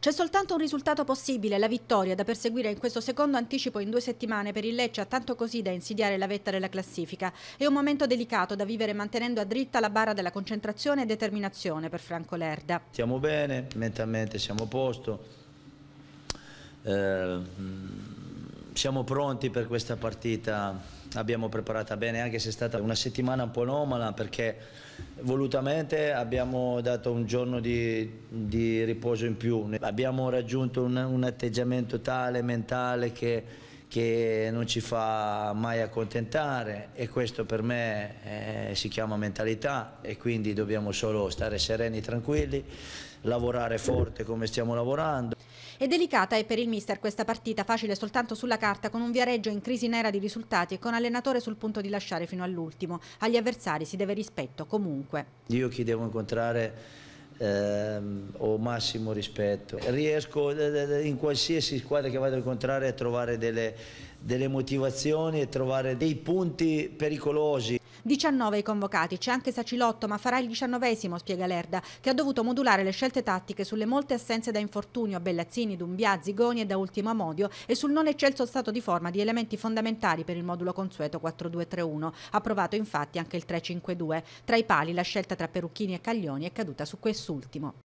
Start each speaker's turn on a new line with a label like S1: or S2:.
S1: C'è soltanto un risultato possibile, la vittoria, da perseguire in questo secondo anticipo in due settimane per il Lecce, tanto così da insidiare la vetta della classifica. È un momento delicato da vivere mantenendo a dritta la barra della concentrazione e determinazione per Franco Lerda.
S2: Stiamo bene, mentalmente siamo a posto, eh, mm, siamo pronti per questa partita l'abbiamo preparata bene anche se è stata una settimana un po' anomala perché volutamente abbiamo dato un giorno di, di riposo in più, abbiamo raggiunto un, un atteggiamento tale, mentale che che non ci fa mai accontentare e questo per me eh, si chiama mentalità e quindi dobbiamo solo stare sereni, tranquilli, lavorare forte come stiamo lavorando.
S1: È delicata e per il mister questa partita, facile soltanto sulla carta, con un Viareggio in crisi nera di risultati e con allenatore sul punto di lasciare fino all'ultimo. Agli avversari si deve rispetto comunque.
S2: Io chi devo incontrare ehm, ho massimo rispetto. Riesco eh, eh, in qualsiasi squadra che vado a incontrare a trovare delle, delle motivazioni e trovare dei punti pericolosi.
S1: 19 i convocati, c'è anche Sacilotto ma farà il 19esimo, spiega Lerda, che ha dovuto modulare le scelte tattiche sulle molte assenze da infortunio a Bellazzini, Dumbia, Zigoni e da ultimo a Modio e sul non eccelso stato di forma di elementi fondamentali per il modulo consueto 4-2-3-1, approvato infatti anche il 3-5-2. Tra i pali la scelta tra Perucchini e Caglioni è caduta su questo quest'ultimo.